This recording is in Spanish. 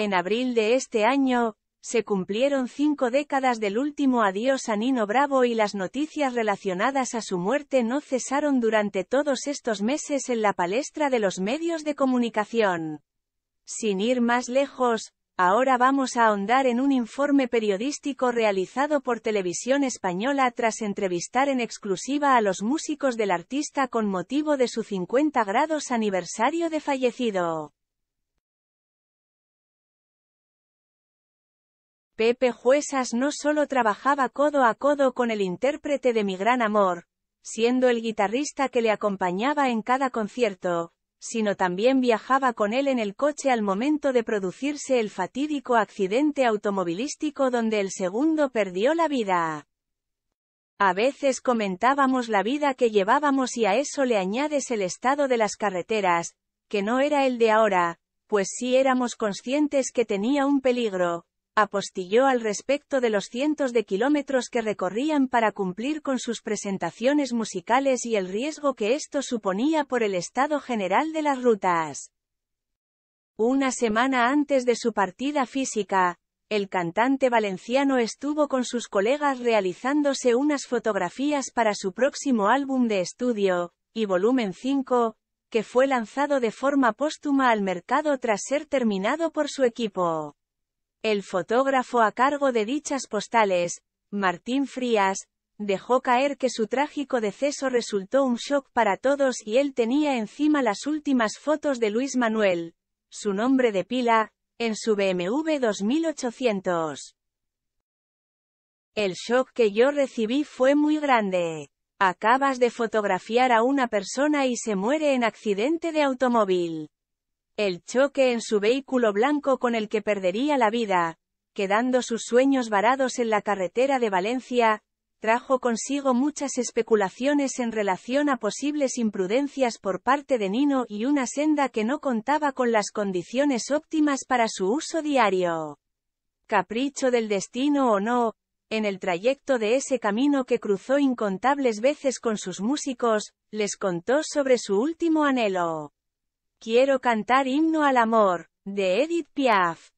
En abril de este año, se cumplieron cinco décadas del último adiós a Nino Bravo y las noticias relacionadas a su muerte no cesaron durante todos estos meses en la palestra de los medios de comunicación. Sin ir más lejos, ahora vamos a ahondar en un informe periodístico realizado por Televisión Española tras entrevistar en exclusiva a los músicos del artista con motivo de su 50 grados aniversario de fallecido. Pepe Juesas no solo trabajaba codo a codo con el intérprete de Mi Gran Amor, siendo el guitarrista que le acompañaba en cada concierto, sino también viajaba con él en el coche al momento de producirse el fatídico accidente automovilístico donde el segundo perdió la vida. A veces comentábamos la vida que llevábamos y a eso le añades el estado de las carreteras, que no era el de ahora, pues sí éramos conscientes que tenía un peligro, apostilló al respecto de los cientos de kilómetros que recorrían para cumplir con sus presentaciones musicales y el riesgo que esto suponía por el estado general de las rutas. Una semana antes de su partida física, el cantante valenciano estuvo con sus colegas realizándose unas fotografías para su próximo álbum de estudio, y volumen 5, que fue lanzado de forma póstuma al mercado tras ser terminado por su equipo. El fotógrafo a cargo de dichas postales, Martín Frías, dejó caer que su trágico deceso resultó un shock para todos y él tenía encima las últimas fotos de Luis Manuel, su nombre de pila, en su BMW 2800. El shock que yo recibí fue muy grande. Acabas de fotografiar a una persona y se muere en accidente de automóvil el choque en su vehículo blanco con el que perdería la vida, quedando sus sueños varados en la carretera de Valencia, trajo consigo muchas especulaciones en relación a posibles imprudencias por parte de Nino y una senda que no contaba con las condiciones óptimas para su uso diario. Capricho del destino o no, en el trayecto de ese camino que cruzó incontables veces con sus músicos, les contó sobre su último anhelo. Quiero cantar himno al amor, de Edith Piaf.